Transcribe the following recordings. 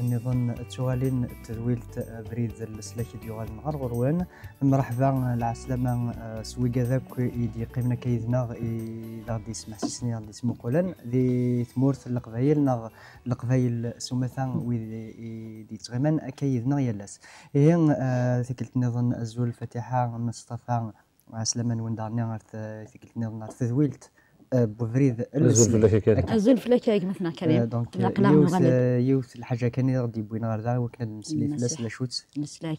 النظام التوالين تدويلت بريد السلاك ديوال نهار غروان مرحبا العسلامة آه، سويقا ذاك يدي قيمنا كيدنا إذا غادي يسمح سيسني غادي يسمو يسمقولا ذي ثمورت القبايل ناغ القبايل سومثا ويدي دي تغيمان أكيدنا يلاس إيه ثكلت آه، نظن الزول الفتحة مصطفى عسلامة وندارني غير ثكلت نظن تذويلت بوفريد الزلفلة كيك الزلفلة كيك مثلا كريم آه، دونك آه، يوس الحاجة كان غادي بوين غدا وكان نسلي فلاس لا شوت المسلاك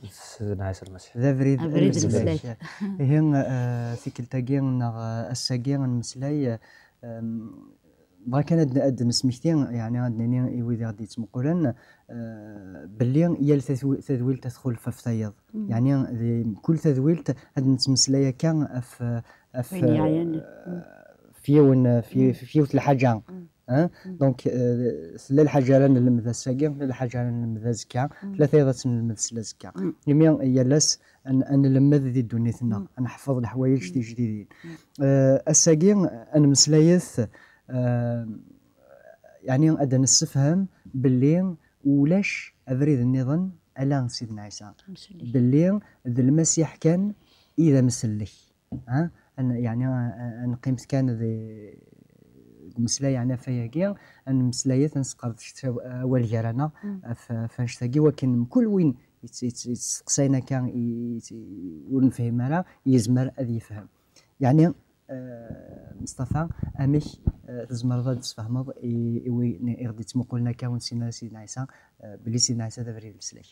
نعس المسح ذا فريد المسلاك هي آه، في كلتا كين الساكين المسلاي بغا كان عندنا اد نسميتي يعني عندنا ايوي غادي تمقولن باللي هي تذويل تدخل في فيض يعني كل تذويل هاد نتمسلايا كان في في فيون في فيوت الحاجه أه؟ دونك سلا الحاجه لا نلمذ الساقي سلا الحاجه لا نلمذ زكا سلا ثيضه نلمذ سلا زكا يميا يلاس ان نلمذ ذي ان نحفظ الحوايج دي جديدين آه، الساقي ان مسلايث آه، يعني ادا نستفهم باللي ولاش افريد النظام الا سيدنا عيسى باللي ذا المسيح كان اذا مسلي ها أه؟ ان يعني آه، آه، ان قيمت كان ذي مسلا يعني فياكيا ان مسلايا تنسقرض اول آه، جرانا فنشتاقي ولكن كل وين يتسقسينا كان ونفهم راه يزمر اذ يفهم يعني مصطفى امش تزمر ضد تفهم وي يرضي تمقولنا كان سينا سيدنا عيسى بلي سيدنا عيسى ذا بريد مسلاك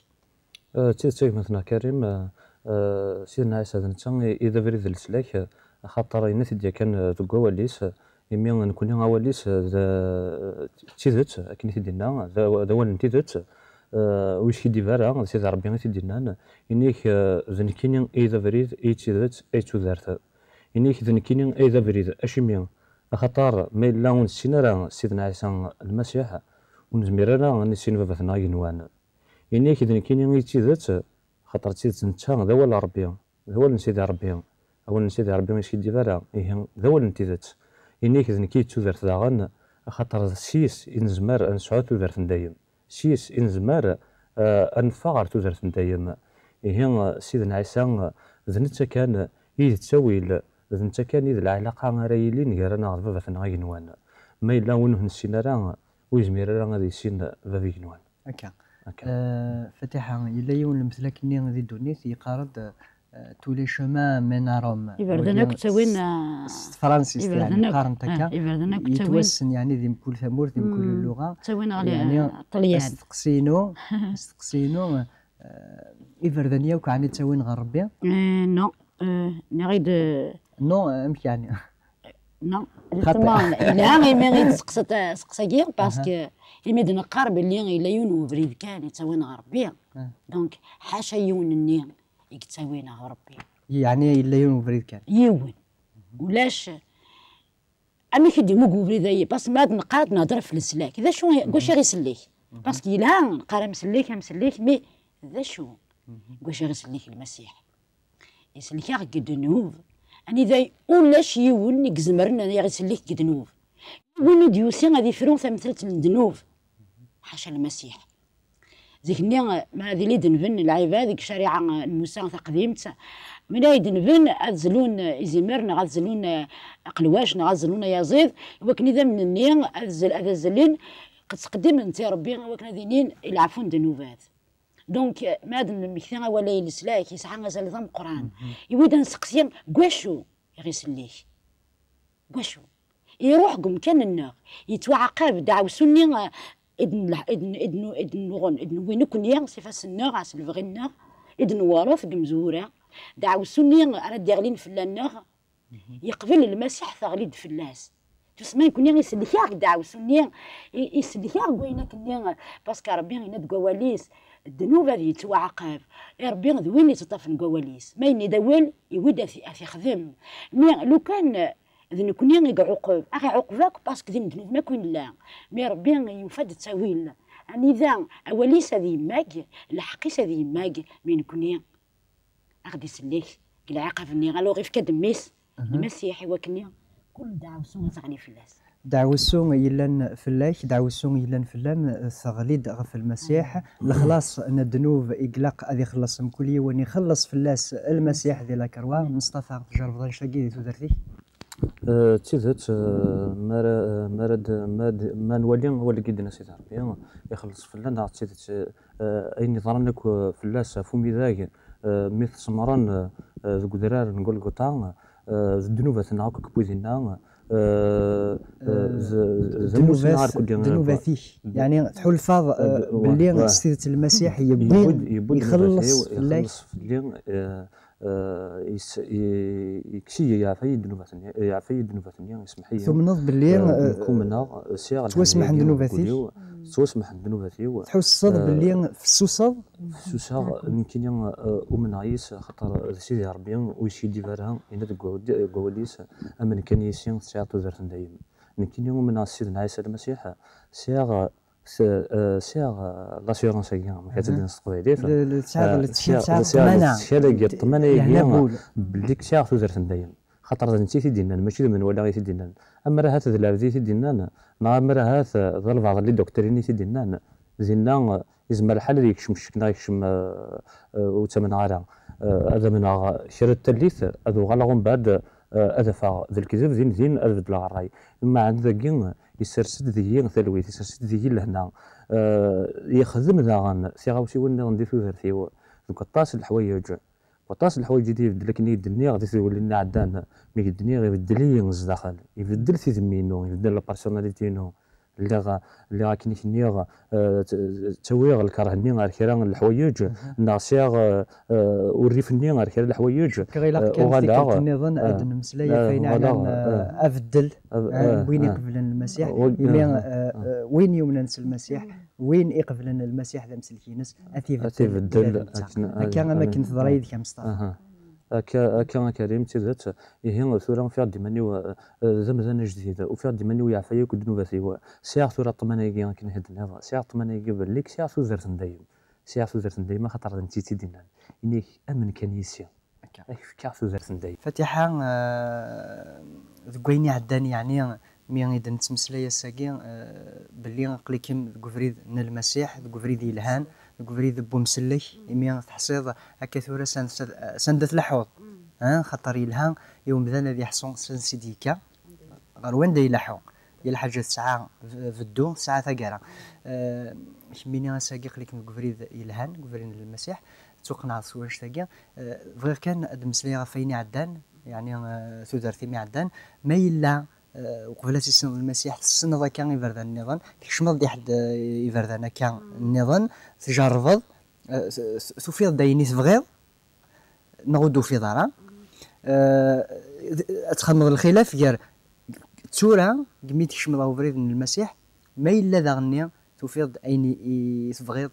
تيتسيك مثلا كريم سيدنا عيسى ذا نتا اذا خاطر ينتديا كان ذوك واليس إمي نكون أوليس تيدت أكن تيدنا ذا وال تيدت ويش كي ديفارا سي ربي نتي دينا إنيك ذنكين إذا بريد إي تيزت إي تودارت إنيك ذنكين إذا اش أشمي خاطر ما إلا ونسينا راه سيدنا عيسى المسيح ونزمير راه نسين باباتنا ينوان إنيك ذنكين إي تيزت خاطر تيزت نتا ذا وال ربي ذا وال سيدي ربي أول نسيت ربي ماشي ديبالا إيه ذول نتيذت إنيك ذ نكي تودرت داغن خاطر سيس إنزمار نسعو تودرت دايم سيس إنزمار آه أنفغر تودرت دايم إيه سيدنا عيسى ذ كان إذ تاويل ذ كان إذ العلاقة غير أنا نقرانا غير بابا غينوان ما إلا ونه نسينا راه ويزمير راه غادي يسين بابا غينوان. أكا. أكا. أه فتحة إلا يوم المثلك اللي غادي الدنيا يقارض تو لي شومان من روم يبردنا كنت فرانسيس يعني قارنت هكا يبردنا كنت يتوسن يعني ذي كل ثمور ذي كل اللغه سوينا يعني الطليان استقسينو استقسينو يبردنا وك يعني تسوين غير ربي نو نريد نو امك يعني نو جوستمون لا ما غير تسقسط سقساكي باسكو الميد قارب اللي لا يون وبريد كان يتسوين غير دونك حاشا يون النيم يقتوينا ربي يعني إلا يوم بريد كان يوين ولاش أمي كدي مو بريد بس ما نقاد نهضر في السلاك اذا شو واش غير سليك باسكو لا نقرا مسليك مسليك مي ذا شو واش غير سليك المسيح يسليك قد نوف اني ذا ولاش يون يقزمرن انا غير سليك قد نوف وين ديوسي غادي يفرون من الذنوب حاشا المسيح ذيكني ما هذه اللي دنفن العباد الشريعه الموسى تقديمت من اي ازلون ازمر نغ اقلواش قلواش نغ ازلون يزيد وكني ذا من النية ازل ازلين قد تقدم انت ربي وكنا ذينين العفو دنوفات دونك ما دن مكثي ولا يلسلاك يسعى غزال ذا القران يود نسقسي كواشو يغيسليك كواشو يروح قم كان النار دعو سنين إدن إدن إدن إدن غن إدن وين كنيا سيفاس النار عسل فغنار إدن وراف جمزورة دعو سني أراد يغلين في النار يقبل المسيح ثغليد في الناس تسمى كوني يسلكيا دعو سني يسلكيا وينك كنيا باسكو ربي هنا تقواليس الذنوب هذه يتوعقب ربي ذوين يتطفن قواليس ما يني دول يودا في خدم مي لو كان ذن كوني غير عقوب اخي عقوبك باسكو ذن ذنوبنا كون لا مي ربي يفد تساويل يعني ذا اوليس هذه يماك لحقيس هذه يماك من كوني اغدي سليك العاقه فني غالو غيف فكاد ميس المسيح وكني كل دعوة سوم تغني فلاس دعوة سوم يلان فلاك دعوة سوم يلان فلان ثغليد غف المسيح آه. الخلاص ان الذنوب اقلاق خلص خلصهم كل يوم يخلص فلاس المسيح ذي لا كروان مصطفى جرب شاكي ذي أه، تيدت أه، مرا أه، مرد ماد ما نولي ولا قيدنا سيدي ربي يخلص فلان تيدت اي يضرن لك فلاس فومي ذاك مثل سمران ذو قدرار نقول قطان زدنوفا تاعنا كبوزينا ذنوباتي يعني تحول باللي سيدة المسيح يبون يخلص يخلص آه، يكشي يعفي الذنوب يعفي الذنوب يسمح لي ثم نض آه، آه، باللي نكون منا سير توسمح الذنوب تاعي توسمح الذنوب تاعي تحس باللي في السوسه في السوسه يمكن نعم. ومنعيس خاطر سيدي ربي ويشي دي فارها هنا كواليس اما كان يسين سيعطو دارت دايما يمكن يوم من سيدنا عيسى المسيح سيغ سياغ آه، لاسيورونس آه، هي حيت آه، اللي نصدقوا عليه سياغ سياغ ديال الطمانه هي بليك سياغ تزرت دايم خاطر انت سيدي نان ماشي من ولا غير سيدي نان اما راه هذا ذي سيدي نان اما راه هذا ظل بعض اللي دوكتريني سيدي نان زينا يزما الحال اللي يكشم الشكنا يكشم وثمن غارة هذا من شر التليث هذا غالغون بعد هذا فا ذا الكذب زين زين هذا الراي اما عند ذاكين يسرسد ديي تلويت يسرسد ديي لهنا آه، يخدم داغن تيغاوسيون غير تودرتيو دونك طاس الحوايج وطاس الحوايج دي يبدل لكن يدني غادي تولي لنا عدان مي يدني غيبدل لي نزداخل يبدل في ذمينو يبدل لا بارسوناليتي نو اللي اللي كنت نيغ آه، تويغ الكره ني غير كرا الحوايج ناصيغ آه، آه، وريف ني غير كرا الحوايج وغادا كان نظن عاد نمسلاي فين على افدل وين يقبل المسيح وين يمنس المسيح وين يقبل المسيح ذا مسلكينس اثيفدل كان ما كنت ضريد كمستر هكا هكا كريم تيزات يهي ثورة فيها ديمانيو أه، زمزانة جديدة وفيها ديمانيو يعفايك ودنوباتي ساعة ثورة طمانية كي نهد النظر ساعة طمانية بالليك ساعة ثوزرت ندايم ساعة ثوزرت ندايم خاطر انتي تيدينا انيك امن كان يسيا كاع ثوزرت ندايم فتحا أه، ذكويني عداني يعني مي إذا نتمسلايا ساكي أه، باللي قليكم ذكو فريد المسيح ذكو فريد يلهان ديك بو مسلك مي تحصيد هكا ثورة سندة لحوض ها خاطر يلها يوم ذا الذي حصون سيديكا غير وين دا يلحو الحاجة ساعة في الدو ساعة ثقالة أه كميني ساقيق لك كفريد يلهان كفرين المسيح توقنا سواش ثقيا أه غير كان دمسلي فيني عدان يعني آه، ثودرتي مي عدان ما يلا وقبل تيسن المسيح تسنض كان إبردان نظن تكشمض دي حد إبردان كان نظن تجربض سوفيض دايني تبغيض نغدو في دارا تخمض الخلاف غير تورا قمي تكشمض من المسيح ما إلا داغني سوفيض أين تبغيض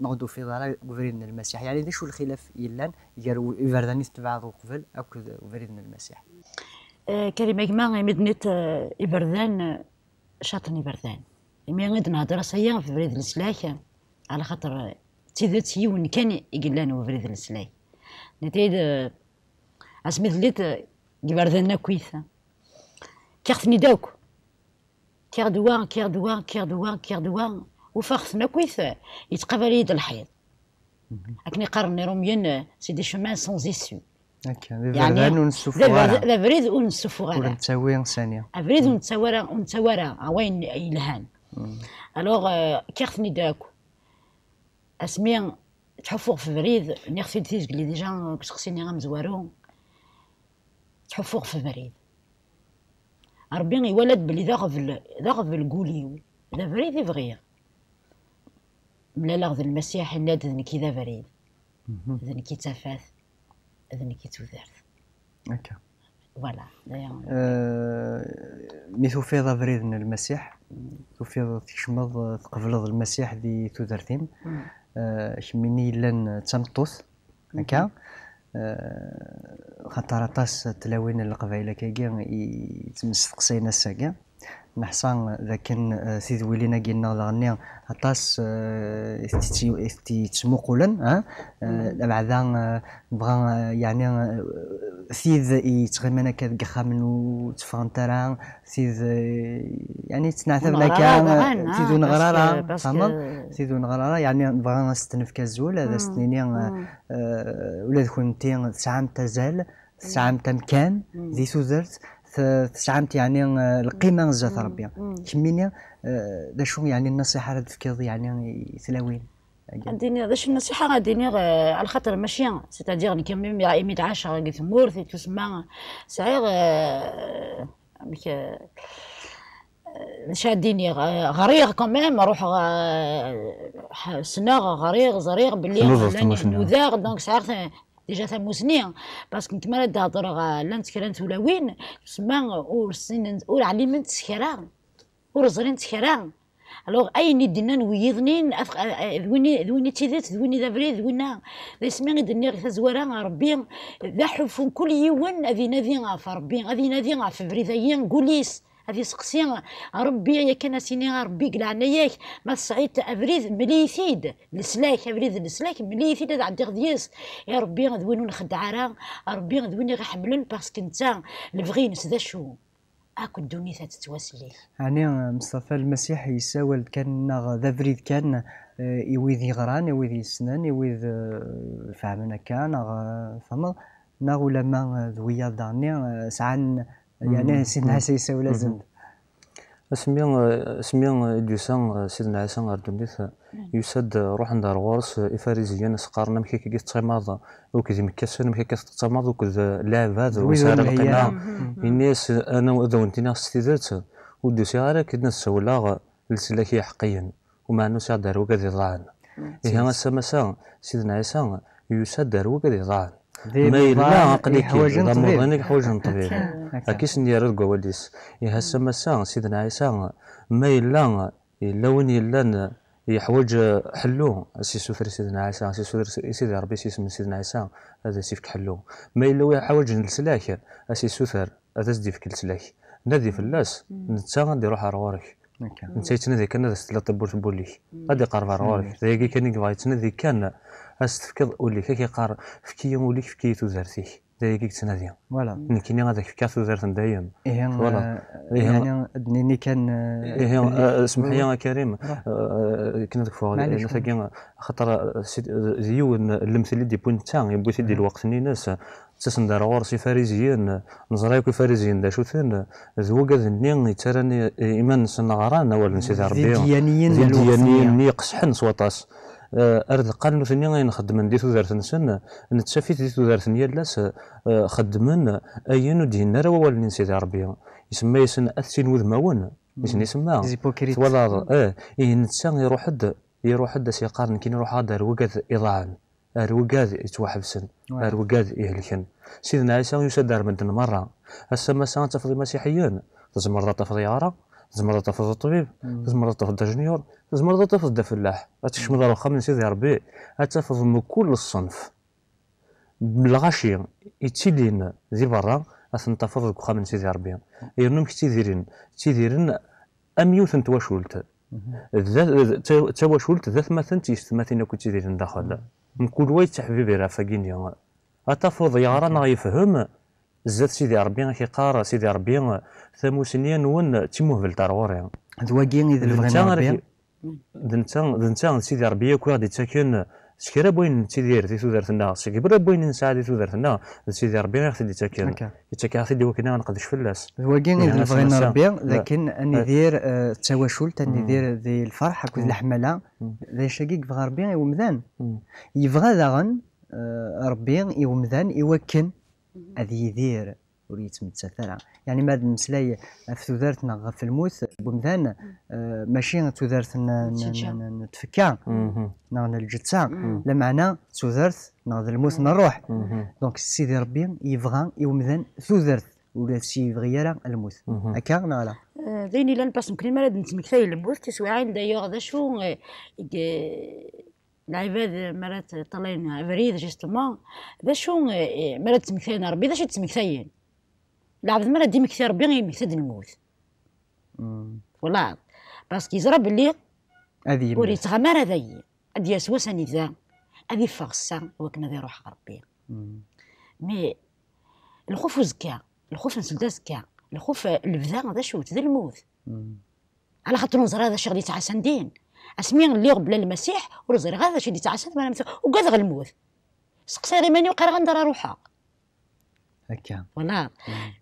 نغدو في ضرا من المسيح يعني ليش شو الخلاف يلان يقالوا إفرداني تبعض قبل أكد من المسيح كريم جما مدنت إبردان آه، شاطن إبردان إمي غاد نهضر أسايا في بريد السلاح على خاطر تيدت يون كان يقلان بريد السلاح نتايد أسميت آه، ليت آه، إبردان كويثة كيغثني داوك كيغدوا كيغدوا كيغدوا كيغدوا وفاخثنا كويث يتقبل يد الحيض أكني قرني روميان سيدي دي شومان سونز إسيو هكا يعني لابريد ونسفوغ ولا نتاوي ثانيه ابريد ونتاورا ونتاورا وين يلهان الوغ كيخفني داكو اسمي تحفوغ في بريد نخفي تيج ديجا كنت غام زوارو تحفوغ في بريد ربي يولد بلي ذاغف ذاغف القوليو ذا بريد يبغي ملا لاغ المسيح ناد ذنكي ذا بريد ذنكي أذنك يتوذرث هكا فوالا آه، مي توفيض فريد المسيح توفيض تشمض تقبلض المسيح ذي تودرتيم آه، شميني لن تمطوس هكا آه، خاطر طاس تلاوين القبائل كاكا يتمس تقسينا الساكا نحسن لكن آه، سيد ولينا قلنا لغنيا عطاس آه، ها آه، بعدا بغا يعني سيد يتغمنا كاد قخامن وتفانترا سيد يعني تنعثب لك سيد نغرارة فهمت سيد نغرارة يعني بغا نستنف كازول هذا سنين ولاد ذكونتي تسعام تزال تسعام تمكان ذي سوزرت تسعمت يعني آه، القيمه نزات ربي كميني ذا آه، شو يعني النصيحه اللي تفكر يعني ثلاوين اديني ذا شو النصيحه اديني على خاطر ماشي سيتادير اني كميم يا ايمي قلت مورثي تسمى سعير شاديني غريغ كمان روح آه، سناغ غريغ زريغ باللي نذاغ دونك ساعات ديجا تموسني باسكو كنت مالا هضر لانت نتكرا ولا وين تسمى ور سنن ور علمنت سكرا اور زرين سكرا الوغ اين يدنا نويضنين ذويني ذويني تيذات ذويني ذا ذوينا لي سمي دني غير تزوارا ربي ذا حفن كل يوم اذي نادي غا ربي اذي نادي غاف بريد قوليس هذه سقسي ربي يا كان سيني ربي قلع ياك ما تصعيد ابريد مليثيد السلاك ابريد السلاك مليثيد هذا عندي غديس يا ربي غدوينو نخدع راه ربي غي حملن باسكو نتا الفغينس ذا شو اكو الدنيا تتواسلي يعني مصطفى المسيح يساول كان ذا فريد كان آه، يويذ يغران يويذ يسنان يويذ آه، فهمنا كان فهمنا ناغ ولا ما آه، ذويا داني سعان يعني سيدنا عيسى يساوي لازم اسمي اسمي ديسان سيدنا عيسى غير يسد روح عند الغورس افاريزيان سقارنا مكي كي تصماض وكذي مكاسن مكي كتصماض لعب هذا وسار القناع الناس انا ذونتي ناس ودي سي غير كنا سولا لسلاكي حقيا وما نسع دار كذي ضاعن إيه سيدنا عيسى يسد دار كذي ضاعن إيه، إيه، ما يلا عقلي كي ضمور غنك حوايج طبيعي اكيس ندير الكواليس يا هسا مسا سيدنا عيسى ما يلا يلا وين يلا يحوج إيه، حلو سي سوفر سيدنا عيسى سي سوفر سيدي ربي سي اسم سيدنا عيسى هذا سيفك حلو ما يلا يحوج نسلاك سي سوفر هذا سديفك نسلاك نادي اللاس نتا غادي يروح روارك نتا يتنادي كان هذا ستلا طبور تبولي غادي يقرب روارك ذاك كان يقبغي يتنادي كان ولي كي قار فكي فكية وليك فكية تزارتيك دايك تنادي فوالا نكني غادي فكي تزارت دايم إيه، فوالا إيه، إيه، يعني دنيني كان إيه آه، اسمح لي يا آه، كريم آه، كنا ديك فوا ثاني خاطر زيون اللمث اللي دي بوينت تاع يبغي يعني دير الوقت ناس تسندر فارزيين فاريزيين نزرايكو فاريزيين دا ثان زوكا ذني تراني ايمان سنغران ولا نسيت ربي ديانيين ديانيين ني قصحن سواطاس آه، ارد القانون ثاني غير نخدمن دي تودارت نسن نتشافيت دي تودارت نيا لاس آه، خدمن اين دينا راه والين سيدي ربي يسمى يسن اثسين وذ ماون يسن يسمى ديزيبوكريت ولا اه ينسان إيه، يروح حد يروح حد سي قارن كي نروح هذا الوقت اضاعن الوقت يتوحبسن الوقت يهلكن سيدنا عيسى يسدر من مره هسا سان تفضي مسيحيين تزمر تفضي عرق تزمر تفوز الطبيب تزمر تفوز جنيور تزمر تفض فلاح غتشمل الرخام من سيدي ربي غتفض من كل الصنف بالغاشي يتيلين زي برا اصلا تفوز الرخام من سيدي ربي يرنم كتيديرين تيديرين اميوث تواشولت تواشولت ذات مثلا تيستماثين كنت تيديرين داخل من كل واحد تحبيبي راه فاكينيا غتفض يا راه يفهم زاد سيدي ربي كيقار سيدي ربي ثاموسني نون تيموه تاع غوري ذواكي إذا بغينا ربي دنتا دنتا سيدي ربي ياك غادي تاكن شكرا بوين تيدير في تودرتنا شكرا بوين نسعى تو تودرتنا سيدي ربي غير خدي تاكن تاكا سيدي وكنا نقدش الناس ذواكي يعني إذا بغينا ربي لكن اني دير آه، التواشل اني دير ذي الفرح هكذا الحمله ذا شقيق بغا آه، ربي يومذان يبغى داغن ربي يومذان يوكن هذا يدير ور يتمتع ثرا يعني ما نمسلاي في تودارتنا في الموت بمذان آه، ماشي تودارت نتفكا نغن الجتسا لمعنى تودارت نغن الموت نروح دونك سيدي ربي يبغى يومذان تودارت ولا سي غير الموت هكا ولا لا لان لان كلمه لازم تسمي كثير الموت تسوى عين دايوغ ذا شو العباد مرات طالعين عبريد جيستومون ذا شو مرات تمكثين ربي ذا شو تمكثين العبد مرات ديما كثير ربي غير مثل الموت والله باسكو يزرب اللي هذه ور يتغمر هذايا هذه يسوى ساني ذا هذه فغسا وكنا ذا روح ربي مي الخوف زكا الخوف نسلدا زكا الخوف البذا ذا شو تذا الموت على خاطر نزرى هذا الشغل سندين اسمي اللي قبل المسيح ورزري غير شدي تعسات ما وكاد غنموت سقسي ريماني وقرا غندرا روحها هكا فوالا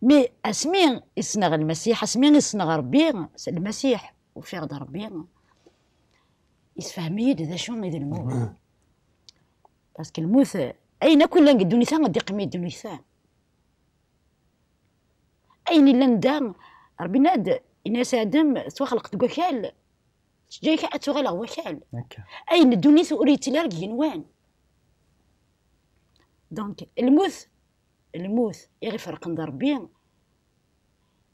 مي اسمي يصنغ المسيح اسمي يصنغ ربي المسيح وفي غدا ربي يتفهم يد ذا شنو يد الموت باسكو الموت اين كنا نقدو نيثان غدي قمي يدو نيثان اين الا ندام ربي ناد الناس ادم سوا خلقت كوكال جايك أتغلا وكال أين الدنيا سوري تلارق ينوان دونك الموث الموت يغير فرق ربي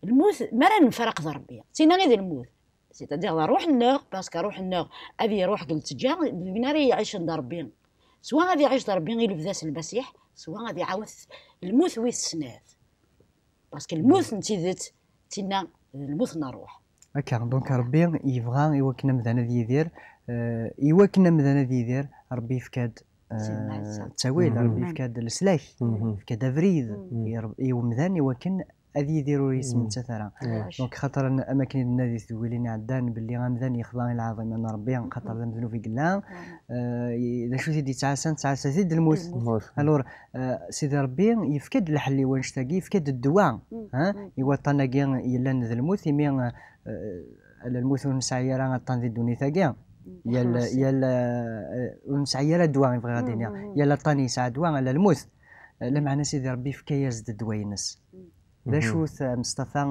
الموت ما نفرق ربي سينا غير الموت سيتادير روح النور باسكو روح النور هذه روح قلت جا بناري يعيش عند سواء غادي يعيش ربي غير بذاس المسيح سواء غادي يعاود الموت ويسناد باسكو الموت نتيذت تينا الموث نروح هكا دونك ربي يبغى يوكلنا مدان ذي يدير يوكلنا مدان ذي يدير ربي يفكاد التاويل ربي يفكاد السلاح يفكاد افريد يومدان يوكن هذه يديروا يسمى ترى دونك خاطر اماكن النادي لي عدان باللي غنبدان يخضان العظيم انا ربي خاطر في قلان آه، اذا شو سيدي تعاسان تعسى زيد الموت الور آه، سيدي ربي يفقد الحل اللي ونشتاقي يفقد الدواء ها يوطنا كان يلا نذ الموت يمي آه، الموت ونسعي راه غطان ذي الدنيا تاكيا يال يال ونسعي راه دواء يبغي غادي يلا طاني ساعه دواء على الموت لا معنى سيدي ربي في كياس الدواء ينس داشو مصطفى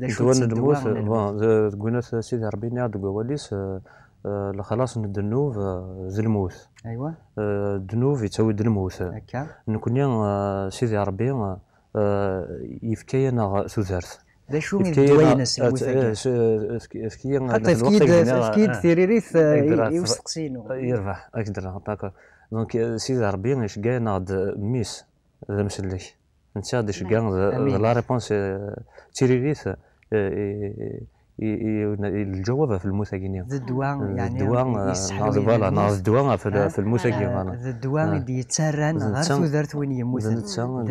داشو دوان بون تقولنا سيدي ربي نار قواليس واليس ندنوف من الذنوب ذي ايوا الذنوب يتساوي ذي الموت هكا نكوني سيدي ربي يفكينا سوزارت ذا شو من الدوينه سكيا حتى فكيد فكيد تيريريث يوسقسينو يربح اكدر دونك سيدي ربي اش كاع ميس ذا مسلك نتا ديش كاع لا ريبونس آه، تيريريث آه، آه، الجواب في الموساقين يعني يعني ذا الدواء يعني الدوان ناض فوالا ناض الدواء في الموساقين ذا الدواء اللي يتسرن غير ثوذرت وين يموت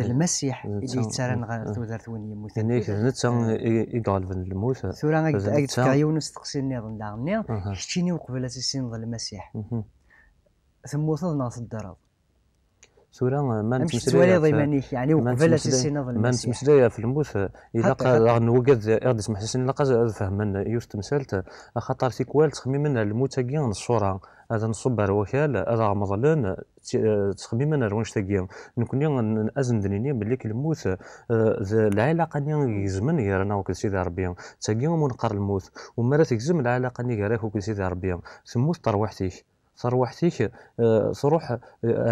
المسيح اللي يتسرن غير ثوذرت وين يموت يعني نتا يقال في الموسى ثورا كعيون استقسي النظام داغني حشيني كتشيني وقبل تسين المسيح ثم وصلنا في الدرب سورا يعني ما نتمشى توالي ضيمانيك يعني في الموس الا قال نوقد غادي يسمح لي نلقى فهم يوش تمثالت خاطر كوال تخميمنا المتقين الصوره هذا نصب وكال هذا مظلن تخميمنا الونش تاكيا نكون ازن دنيني باللي الموث آه، العلاقه اللي زمن يرانا وكل سيدي ربي تاكيا منقر الموت ومرات تكزم العلاقه اللي غير وكل سيدي ربي ثموت تروحتيك ترواحتك آه، صروح آه،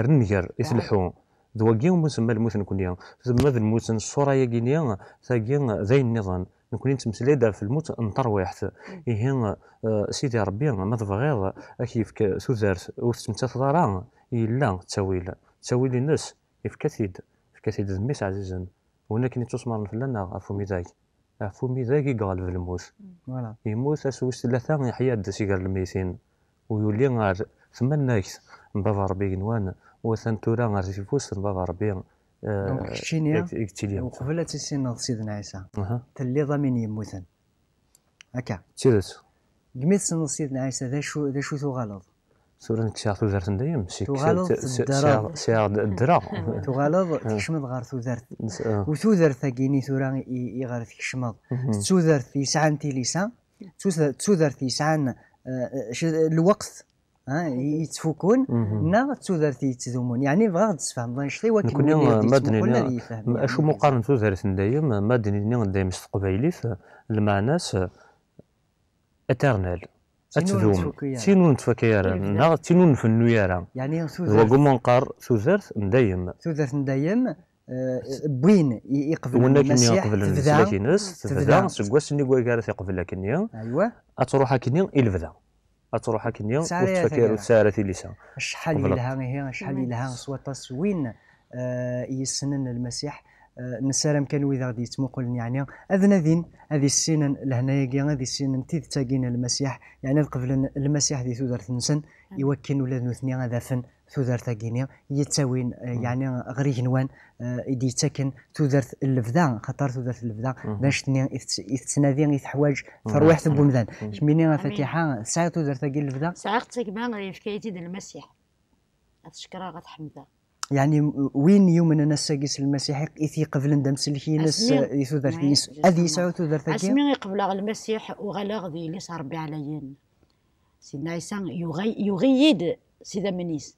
رنجر يسلحو ذ وكي مسمى الموت نكوني تسمى ذا الموت الصورة ياكيني تاكي ذاين النظام نكوني نتمسلي دا في الموت واحد يهين آه، سيدي ربي ما تبغيض كيف سوزارت وستمتا تضرا إلا تاويل تاويل الناس في كاسيد الميس عزيزا ولكن تسمر عفو ميزاي عفو ميزاي كي قال في الموت يموت أسوس ثلاثة يحيا دا الميسين ويولي ثم الناس بابا ربي قنوان وثان تورا غير في فوسن بابا ربي آه، كتشينيا وقبل تسينض سيدنا عيسى تلي ضامن يموتن هكا تيرس قميت سن سيدنا عيسى ذا شو ذا شو تغلط سورة انكشاف ثوزرت دايم تغلط سياغ الدرا تغلط أه. تكشمض غير ثوزرت أه. وثوزرت كيني ثورا غير تكشمض ثوزرت يسعان تيليسان ثوزرت يسعان الوقت يتفكون نا تودرت يتذومون يعني بغا تفهم ضنشتي ولكن كنا مدني يفهم يعني اشو مقارنة تودرت دايم مدني دايم استقبايليث المعناس اترنال اتذوم تينون تفكير نا تينون نفنو النويرة يعني, يعني تودرت وقوم نقار تودرت دايم تودرت دايم آه، بوين يقبل ولكن يقبل المسيح تبدا تبدا سكواس اللي كويكار تيقبل لكنيا ايوا تروح كنيا الفدا اتروح اليوم وتفكر وتسارتي ليسا شحال يلها هي شحال يلها سواطاس وين آه يسنن المسيح آه نسالم كان وإذا غادي يتمقل يعني أذن ذين هذه السنن لهنايا كي هذه السنن تيد تاقين المسيح يعني قبل المسيح ذي تودر نسن نعم. يوكن ولاد نثني هذا فن تودرت غينيا يتساوين يعني غري جنوان يدي آه، يتكن تودرت اللفدا خاطر تودرت اللفدا باش يتنادي يتحواج ترويح بومدان شميني فاتحه ساعه تودرت غي اللفدا ساعه تكبان في كيتي المسيح غتشكرها غتحمدها يعني وين يومنا الناس ساقيس المسيح يثي قبل ندم سلكي ناس يثودر نيس أذي يسعو تودر ثكي أسمي قبل المسيح وغلا غدي صار ربي عليين سيدنا عيسى يغيد سيدا منيس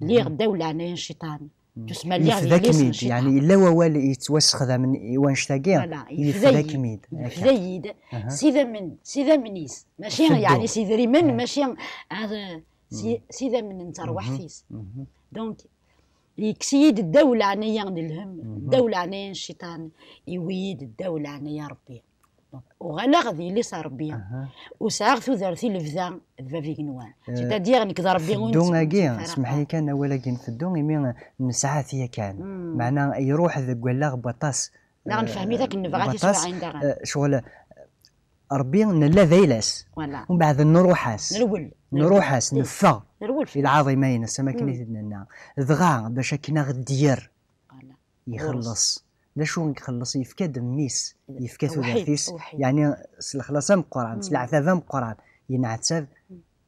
ليغ الدوله على شيطان تسمى ليغ يفذاكميد يعني لا ووال يتوسخ من وانش يفذاك ميد يفذايد سيذا من سيذا منيس ماشي يعني سيذري من ماشي ذا من روح فيس دونك يكسيد الدولة عنيا الهم الدولة عنيا الشيطان يويد الدولة عنيا ربي غادي اللي صار بيا أه. وساغ ثوثرتي لفذا بابي كنوان سيتادير انك ضربي غون دون كي لي كان ولا كي نفدو من نسعات هي كان معناها يروح آه، ذاك ولا غبطاس لا نفهمي ذاك النبغات يسمع عندها آه، شغل ربي نلا ذيلاس ومن بعد نروحاس نرول نروحاس نفا نرول في العظيمين السماكني تدنا دغا باش كنا غدير يخلص لا شو نخلص يفكى دميس يفكى ثلاثيس يعني الخلاصه مقران العثاثه مقران ينعتسب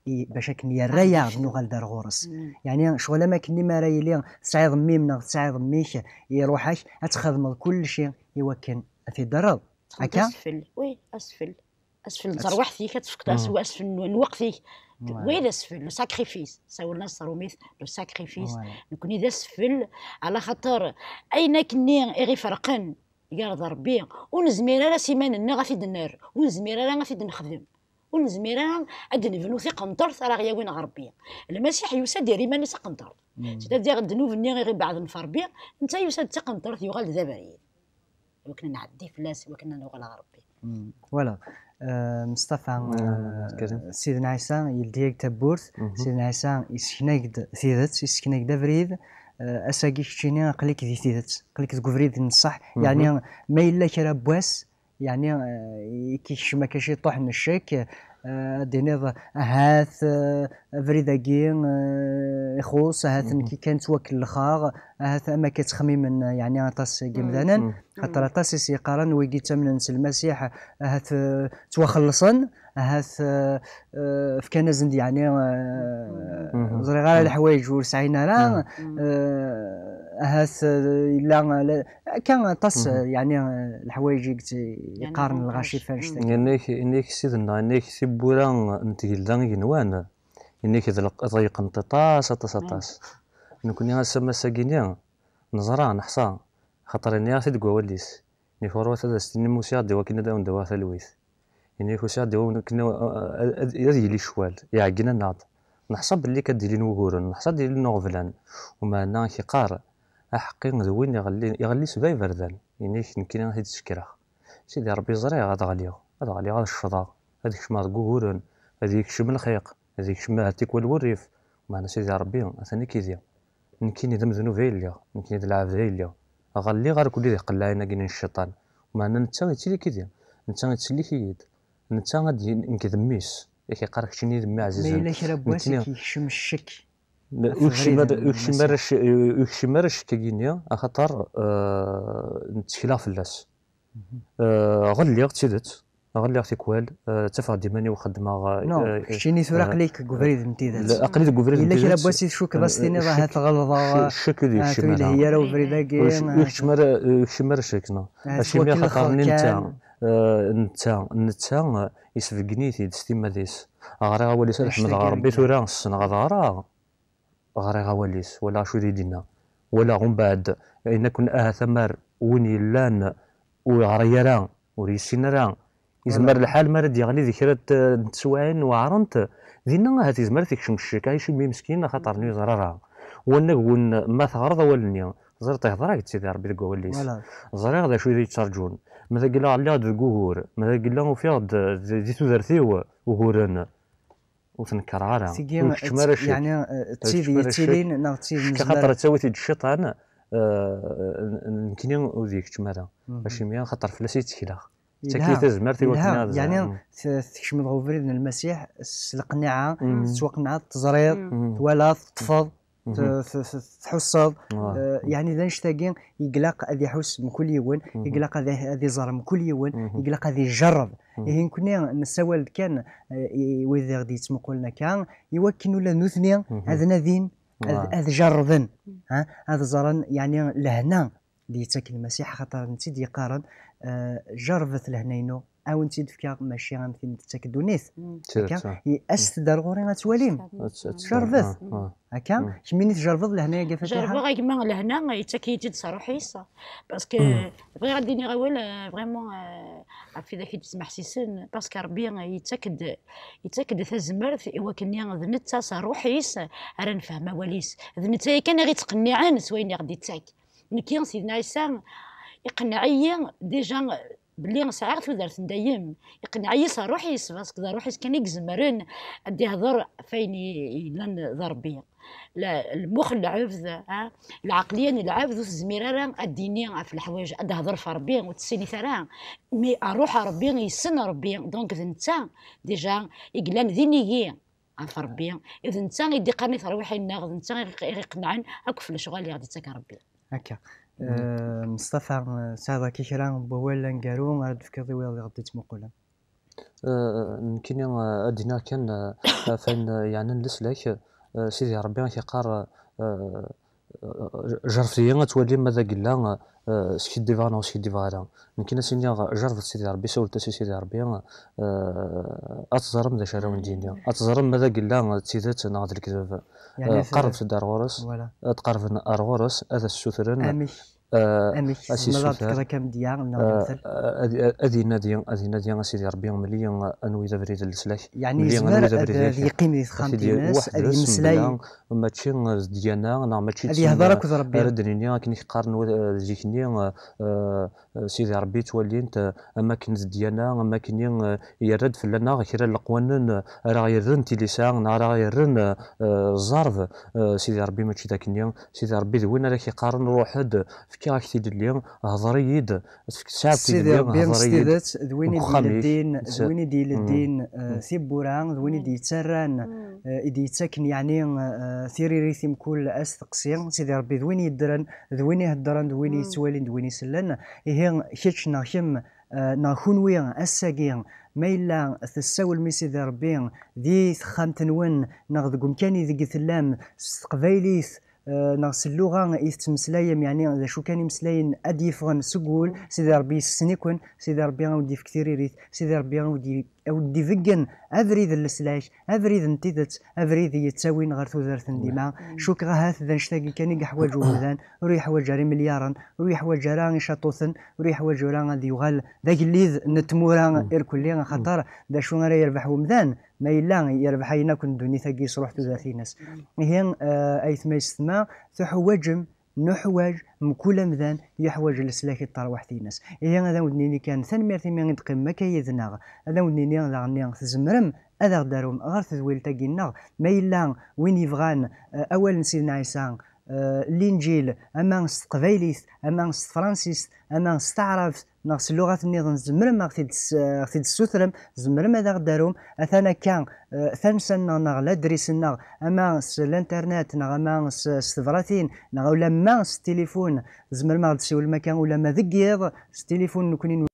باش كني الرياض نغال دار غورس يعني شغل ما كني ما راي لي تسعيض ميم نغ تسعيض ميك يروحاش تخدم كل شيء يوكن في الضرب اسفل وي اسفل اسفل تروح فيك تفقد اسفل نوقف فيك وي السفل لو ساكريفيس سولنا الصروميث لو ساكريفيس نكوني ذا السفل على خاطر اين كني غير فرقن يرضى ربي ونزمير لا سيمان لنا غافي دنار ونزمير لا غافي نخدم ونزمير انا فنو نبنو في قنطر ترى غياوين غربي المسيح يوسد يريمان سقنطر سيتادير الذنوب ني غير بعد نفربي انت يوسد تقنطر يغال ذا بعيد وكنا نعدي فلاس وكنا نغلى ربي فوالا مصطفى سيدنا عيسى يلديك تبورت سيدنا عيسى يسكنك ثيدت يسكنك دافريد اساكي شتيني قليك ذي ثيدت قليك تكفريد نصح يعني ما الا كرا بواس يعني كي ما كاش يطوح من الشك آه، دينيض آه، هات آه، فريداكي يخوص هاث كي كانت واكل الخاغ هاث اما كتخمي من يعني عطاس كمدانا خاطر عطاس ويقيت من تمنن المسيح هاث توخلصن هاث في كنزند يعني زري غير الحوايج وسعينا راه هاس لا كان طاس يعني الحوايج يعني يقارن الغاشي فاش يعني انك انك سيدنا انك بورا انت لدان ينوان انك ضيق انتطاس طاس طاس نكون هاس مساكين نزرع نحصى خاطر اني تقوى وليس ني فور واحد سنين موسيا دي وكنا داون دوا لويس اني خوسيا دي وكنا هذه لي شوال يعقنا ناض نحصى باللي كديرين وغورن نحصى ديال نوفلان وما انا كيقار احقي زوين يغلي يغلي سباي بردان يعني شن كنا هاد الشكرا سيدي ربي زري غاد غليو غاد غليو غاد الشفضا غاد يكشم غاد كوكورون غاد يكشم الخيق غاد يكشم هاتيك والو الريف ما انا سيدي ربي اثاني كيزيا نكيني دم ذنوبي اليا نكيني دلعب ذي اليا غلي غار كل ذي قلا عينا الشيطان ما انا نتا غيتي لي كيزيا نتا غيتي لي كييد نتا غادي نكذميس يا كيقرا كشني ذمي عزيزي ما الا شرب واسي الشك يكشمر يكشمر الشكاكينيا خاطر في آه، اللاس غليغ تيدت غليغ تيكوال آه، تفاق ديماني وخدمة نو آه، شيني ثورة قليك كوفريد نتيدات قليد كوفريد نتيدات إلا كلا بواسي شوك بس تيني راه تغلظة الشك اللي يكشمر اللي هي راه فريدا كي يكشمر يكشمر الشكنا الشيمي خاطر نتا نتا نتا يسفقني تيد ستيما ديس غرا ولي سالح من ربي ثورة السن غرا غاري غواليس ولا شودي دينا ولا غم بعد إن كن آه ثمر وني لان وغريرا وريسين را يزمر الحال ردي يغني ذكرت تسوان وعرنت دينا هات يزمر تكشم الشك عايش مي مسكين خاطر نيو زرارا وانا كون ما ثغرض ولني زرت هضرك سيدي ربي ذكو وليس زريغ ذا شو يتشارجون ماذا قلا على ذكوهور ماذا قلا وفيغ دي تودرثيو وهورن وتنكر على يعني تيدي تيلين ناغ تيدي خاطر تاويتي الشيطان آه، آه، نكني وذيك تمارا باش ميان خاطر فلاسي تكلا تاكي تزمر وكنا يعني تكشم الغوفري من المسيح القناعه توقنع تزريض ولا تفض تحصل آه، يعني اذا نشتاقين يقلق هذا يحس من كل يوم يقلق هذا يزرم من كل يوم يقلق هذا يجرب إذن إيه، كنا نساوال كان إيه، إيه، وإذا غادي يتمقولنا كان يوكن ولا نثني هذا نذين هذا نعم. جرذن هذا زرن يعني لهنا دي تاكل المسيح خاطر انت دي قارن آه، جربت لهنينو اون تيدفكا ماشي غنكون تاكدو نيس هكا ياس ضروري غتوليم تجربز هكا كمين تجرفض لهنا يا فتحه جربو غير كما لهنا حتى كيجي تصرو حيصه باسكو بغي غادي ني غاول فريمون آه، في ذاك تسمح سيسن باسكو ربي يتاكد يتاكد تزمرت وكني ذنت تصروحيس راه نفهم واليس ذنت كان غير تقنعان سويني غادي تاك نكي سيدنا عيسى يقنعي ديجا بلي في تودرت دايم يقنع يس روحي يس فاسك روحي كان يكزمرن ادي هضر فين يلان ضربي لا المخ العفذ ها العقليه العفذ الزميرة اديني في الحوايج اد هضر في ربي وتسيني ثرا مي اروح ربي يسن ربي دونك انت ديجا يقلان ذيني عن ربي اذا انت يدي قرني روحي ناخذ انت يقنعن هاك في الشغل اللي غادي تاك ربي هكا آه، مصطفى سادا كيشرا بوالا نقارو غاد في كاضي ويلا غادي تمقولا آه، يمكن ادينا كان آه، فين يعني نسلك سيدي ربي كيقار جرفتي غتولي ماذا قلا آه، سكي ديفانا وسكي ديفارا يمكن اسيني جرفت سيدي ربي سولت سيدي ربي آه، اتزرم ذا شارع الدنيا اتزرم ماذا قلا الكذاب ناض الكذب في دار غورس تقرب في غورس هذا السوثرن آه، اسي سوثار اذي نادي اذي نادي سيدي ربي ملي انوي آه، دافريد السلاك يعني زمر اذي يقيم لي تخام ديناس اذي مسلاي ماشي ديانا انا ماشي اذي هضر كود ربي ردني كني قارن آه، زيكني سيدي ربي تولي انت اماكن ديانا اماكن يرد فلنا كرا القوانين راه يرن تيليسا راه يرن الزرف سيدي ربي ماشي داكني سيدي ربي ذوين راه كيقارن روحد في فكيغك سيدي اللي هضر يد سعب آه، آه، يعني، آه، سيدي ربي دويني ديال الدين دويني ديال الدين سي بوران دويني ديال تران ايدي تاكن يعني سيري ريثم كل أس سيدي ربي دويني وين دويني ذ دويني يهدرن دويني وين هي ذ وين ناخون إيه كيتش أساكي ما إلا تساول مي سيدي ربي ذي نون ناخذ كومكاني ذي ثلام ستقبايليث ناس اللغه يتمسلايم يعني شو كان يمسلاين اديفغن سقول سيدي ربي يسسنيكن سيدي ربي غاودي في كثير ريت سيدي ربي غاودي دي فيجن افريد السلاش افريد نتيدت افريد يتساوين غير تودرت ديما نعم. شوك غا هاث ذا نشتاقي كان يحواج أه. وذان ريح وجاري راه مليارا ريح يحواج راه شاطوثن ريح يحواج راه غادي يغال ذاك اللي نتمورا الكلي أه. أه. خطر ذا شو غير يربح ومذان ما يلا يربح اينا كون دوني ثقي روح ثوزر الناس نعم. هي آه ايثما يستما تحوجم نحوج مكل مذان يحوج لسلاك الطرواح تيناس إذا إيه، هذا ودنيني كان تنمير تيمين دقيم مكايدنا هذا ودنيني هذا غني تزمرم هذا غدارهم غير تزويل تاكينا ما إلا وين يفغان آه، أول سيدنا عيسى الانجيل آه، اما نص قبايليث اما نص فرانسيس اما نص نغس اللغة النظام زمرم ما غتيد السوثرم زمرم هذا غداروم اثانا كان أه، نغ ناغ نغ اما س الانترنت نغ اما س تبراتين ناغ ولا ما س التليفون ما غتسيو المكان ولا ما ذكيض س التليفون نكوني